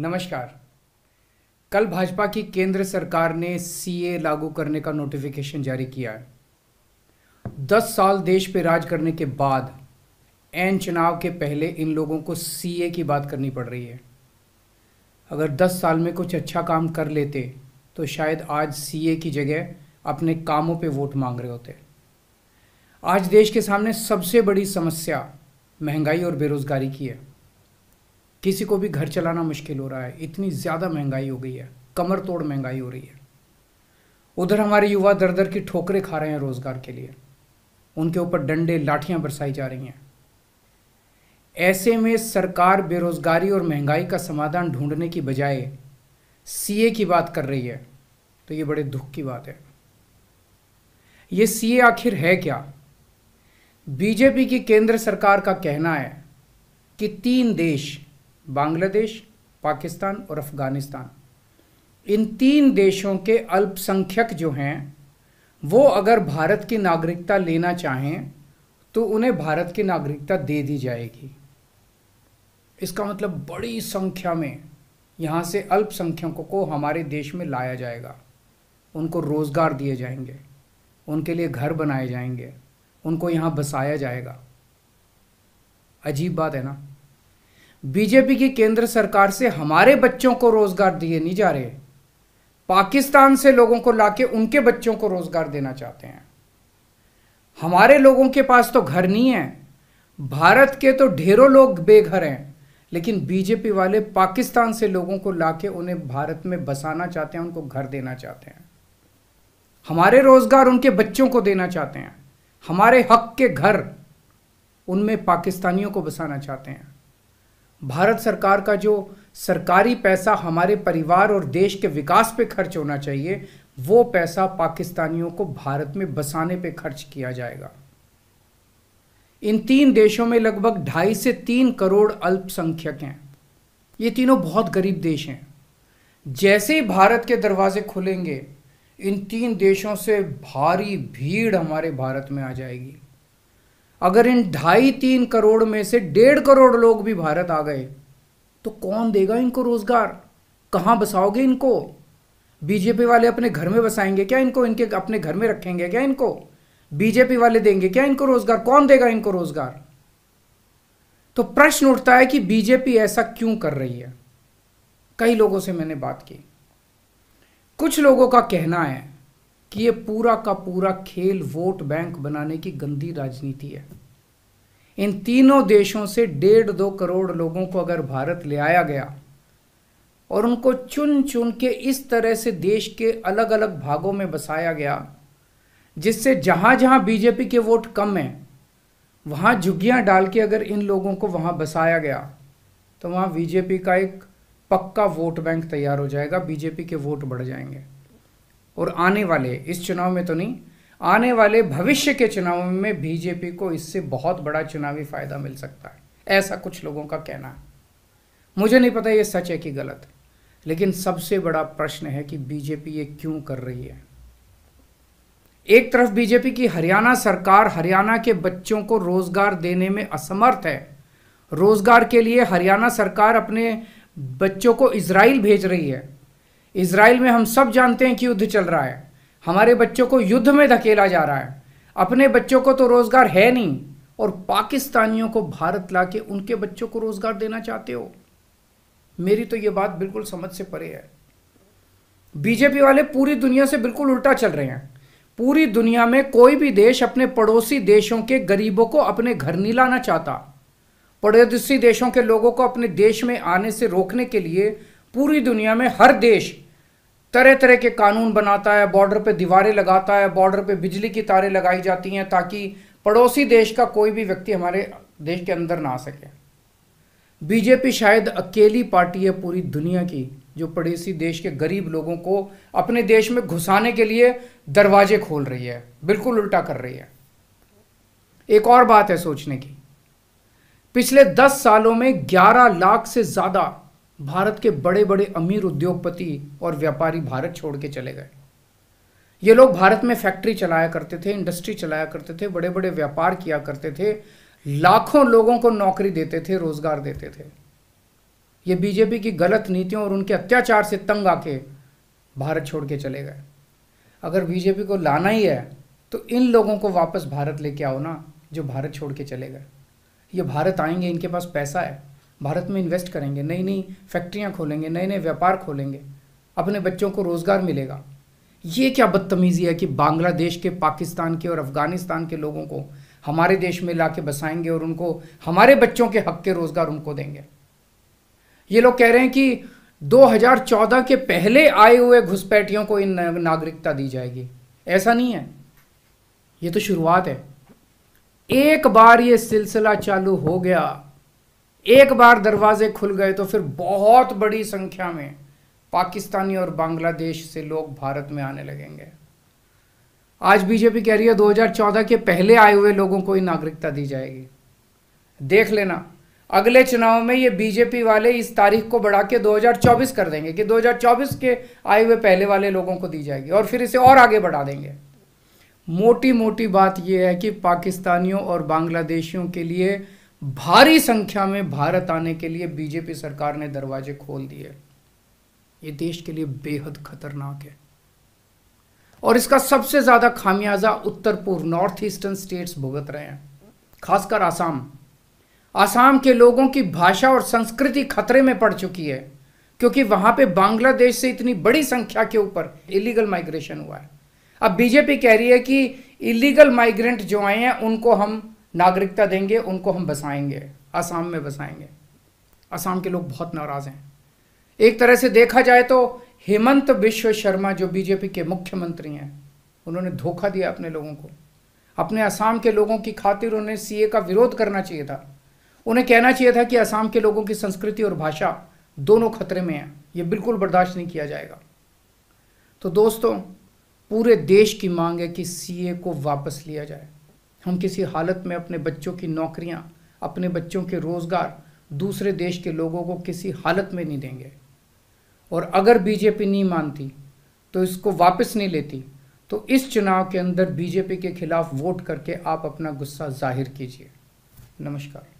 नमस्कार कल भाजपा की केंद्र सरकार ने सीए लागू करने का नोटिफिकेशन जारी किया है दस साल देश पे राज करने के बाद एन चुनाव के पहले इन लोगों को सीए की बात करनी पड़ रही है अगर दस साल में कुछ अच्छा काम कर लेते तो शायद आज सीए की जगह अपने कामों पे वोट मांग रहे होते आज देश के सामने सबसे बड़ी समस्या महंगाई और बेरोज़गारी की है किसी को भी घर चलाना मुश्किल हो रहा है इतनी ज़्यादा महंगाई हो गई है कमर तोड़ महंगाई हो रही है उधर हमारे युवा दर दर की ठोकरें खा रहे हैं रोज़गार के लिए उनके ऊपर डंडे लाठियाँ बरसाई जा रही हैं ऐसे में सरकार बेरोज़गारी और महंगाई का समाधान ढूंढने की बजाय सीए की बात कर रही है तो ये बड़े दुख की बात है ये सीए आखिर है क्या बीजेपी की केंद्र सरकार का कहना है कि तीन देश बांग्लादेश पाकिस्तान और अफ़गानिस्तान इन तीन देशों के अल्पसंख्यक जो हैं वो अगर भारत की नागरिकता लेना चाहें तो उन्हें भारत की नागरिकता दे दी जाएगी इसका मतलब बड़ी संख्या में यहाँ से अल्पसंख्यकों को हमारे देश में लाया जाएगा उनको रोज़गार दिए जाएंगे उनके लिए घर बनाए जाएंगे उनको यहाँ बसाया जाएगा अजीब बात है ना बीजेपी की केंद्र सरकार से हमारे बच्चों को रोजगार दिए नहीं जा रहे पाकिस्तान से लोगों को लाके उनके बच्चों को रोजगार देना चाहते हैं हमारे लोगों के पास तो घर नहीं है भारत के तो ढेरों लोग बेघर हैं लेकिन बीजेपी वाले पाकिस्तान से लोगों को लाके उन्हें भारत में बसाना चाहते हैं उनको घर देना चाहते हैं हमारे रोजगार उनके बच्चों को देना चाहते हैं हमारे हक के घर उनमें पाकिस्तानियों को बसाना चाहते हैं भारत सरकार का जो सरकारी पैसा हमारे परिवार और देश के विकास पे खर्च होना चाहिए वो पैसा पाकिस्तानियों को भारत में बसाने पे खर्च किया जाएगा इन तीन देशों में लगभग ढाई से तीन करोड़ अल्पसंख्यक हैं ये तीनों बहुत गरीब देश हैं जैसे ही भारत के दरवाजे खुलेंगे इन तीन देशों से भारी भीड़ हमारे भारत में आ जाएगी अगर इन ढाई तीन करोड़ में से डेढ़ करोड़ लोग भी भारत आ गए तो कौन देगा इनको रोजगार कहाँ बसाओगे इनको बीजेपी वाले अपने घर में बसाएंगे क्या इनको इनके अपने घर में रखेंगे क्या इनको बीजेपी वाले देंगे क्या इनको रोजगार कौन देगा इनको रोजगार तो प्रश्न उठता है कि बीजेपी ऐसा क्यों कर रही है कई लोगों से मैंने बात की कुछ लोगों का कहना है कि ये पूरा का पूरा खेल वोट बैंक बनाने की गंदी राजनीति है इन तीनों देशों से डेढ़ दो करोड़ लोगों को अगर भारत ले आया गया और उनको चुन चुन के इस तरह से देश के अलग अलग भागों में बसाया गया जिससे जहाँ जहाँ बीजेपी के वोट कम हैं वहाँ झुग्गियाँ डाल के अगर इन लोगों को वहाँ बसाया गया तो वहाँ बीजेपी का एक पक्का वोट बैंक तैयार हो जाएगा बीजेपी के वोट बढ़ जाएंगे और आने वाले इस चुनाव में तो नहीं आने वाले भविष्य के चुनाव में बीजेपी को इससे बहुत बड़ा चुनावी फायदा मिल सकता है ऐसा कुछ लोगों का कहना है मुझे नहीं पता ये सच है कि गलत लेकिन सबसे बड़ा प्रश्न है कि बीजेपी ये क्यों कर रही है एक तरफ बीजेपी की हरियाणा सरकार हरियाणा के बच्चों को रोजगार देने में असमर्थ है रोजगार के लिए हरियाणा सरकार अपने बच्चों को इसराइल भेज रही है इसराइल में हम सब जानते हैं कि युद्ध चल रहा है हमारे बच्चों को युद्ध में धकेला जा रहा है अपने बच्चों को तो रोज़गार है नहीं और पाकिस्तानियों को भारत ला के उनके बच्चों को रोज़गार देना चाहते हो मेरी तो ये बात बिल्कुल समझ से परे है बीजेपी वाले पूरी दुनिया से बिल्कुल उल्टा चल रहे हैं पूरी दुनिया में कोई भी देश अपने पड़ोसी देशों के गरीबों को अपने घर नहीं लाना चाहता पड़ोसी देशों के लोगों को अपने देश में आने से रोकने के लिए पूरी दुनिया में हर देश तरह तरह के कानून बनाता है बॉर्डर पे दीवारें लगाता है बॉर्डर पे बिजली की तारें लगाई जाती हैं ताकि पड़ोसी देश का कोई भी व्यक्ति हमारे देश के अंदर ना आ सके बीजेपी शायद अकेली पार्टी है पूरी दुनिया की जो पड़ोसी देश के गरीब लोगों को अपने देश में घुसाने के लिए दरवाजे खोल रही है बिल्कुल उल्टा कर रही है एक और बात है सोचने की पिछले दस सालों में ग्यारह लाख से ज़्यादा भारत के बड़े बड़े अमीर उद्योगपति और व्यापारी भारत छोड़ के चले गए ये लोग भारत में फैक्ट्री चलाया करते थे इंडस्ट्री चलाया करते थे बड़े बड़े व्यापार किया करते थे लाखों लोगों को नौकरी देते थे रोजगार देते थे ये बीजेपी की गलत नीतियों और उनके अत्याचार से तंग आके भारत छोड़ के चले गए अगर बीजेपी को लाना ही है तो इन लोगों को वापस भारत लेके आओ ना जो भारत छोड़ के चले गए ये भारत आएंगे इनके पास पैसा है भारत में इन्वेस्ट करेंगे नई नई फैक्ट्रियाँ खोलेंगे नए नए व्यापार खोलेंगे अपने बच्चों को रोज़गार मिलेगा ये क्या बदतमीज़ी है कि बांग्लादेश के पाकिस्तान के और अफ़गानिस्तान के लोगों को हमारे देश में ला के बसाएंगे और उनको हमारे बच्चों के हक के रोज़गार उनको देंगे ये लोग कह रहे हैं कि 2014 के पहले आए हुए घुसपैठियों को इन नागरिकता दी जाएगी ऐसा नहीं है ये तो शुरुआत है एक बार ये सिलसिला चालू हो गया एक बार दरवाजे खुल गए तो फिर बहुत बड़ी संख्या में पाकिस्तानी और बांग्लादेश से लोग भारत में आने लगेंगे आज बीजेपी कह रही है 2014 के पहले आए हुए लोगों को ही नागरिकता दी जाएगी देख लेना अगले चुनाव में ये बीजेपी वाले इस तारीख को बढ़ा के 2024 कर देंगे कि 2024 के आए हुए पहले वाले लोगों को दी जाएगी और फिर इसे और आगे बढ़ा देंगे मोटी मोटी बात यह है कि पाकिस्तानियों और बांग्लादेशियों के लिए भारी संख्या में भारत आने के लिए बीजेपी सरकार ने दरवाजे खोल दिए ये देश के लिए बेहद खतरनाक है और इसका सबसे ज़्यादा खामियाजा उत्तर पूर्व नॉर्थ ईस्टर्न स्टेट्स भुगत रहे हैं खासकर आसाम आसाम के लोगों की भाषा और संस्कृति खतरे में पड़ चुकी है क्योंकि वहां पे बांग्लादेश से इतनी बड़ी संख्या के ऊपर इलीगल माइग्रेशन हुआ है अब बीजेपी कह रही है कि इलीगल माइग्रेंट जो आए हैं उनको हम नागरिकता देंगे उनको हम बसाएंगे असम में बसाएंगे असम के लोग बहुत नाराज़ हैं एक तरह से देखा जाए तो हेमंत विश्व शर्मा जो बीजेपी के मुख्यमंत्री हैं उन्होंने धोखा दिया अपने लोगों को अपने असम के लोगों की खातिर उन्हें सीए का विरोध करना चाहिए था उन्हें कहना चाहिए था कि असम के लोगों की संस्कृति और भाषा दोनों खतरे में है ये बिल्कुल बर्दाश्त नहीं किया जाएगा तो दोस्तों पूरे देश की मांग है कि सीए को वापस लिया जाए हम किसी हालत में अपने बच्चों की नौकरियां अपने बच्चों के रोज़गार दूसरे देश के लोगों को किसी हालत में नहीं देंगे और अगर बीजेपी नहीं मानती तो इसको वापस नहीं लेती तो इस चुनाव के अंदर बीजेपी के खिलाफ वोट करके आप अपना गुस्सा जाहिर कीजिए नमस्कार